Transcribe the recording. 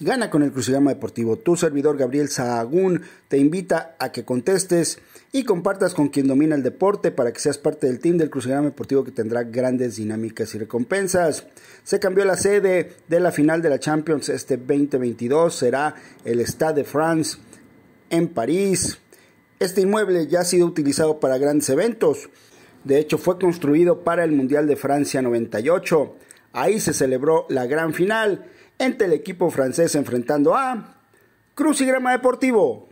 Gana con el crucigrama deportivo. Tu servidor Gabriel Sahagún te invita a que contestes y compartas con quien domina el deporte para que seas parte del team del crucigrama deportivo que tendrá grandes dinámicas y recompensas. Se cambió la sede de la final de la Champions este 2022. Será el Stade de France en París. Este inmueble ya ha sido utilizado para grandes eventos. De hecho, fue construido para el Mundial de Francia 98. Ahí se celebró la gran final entre el equipo francés enfrentando a Crucigrama Deportivo.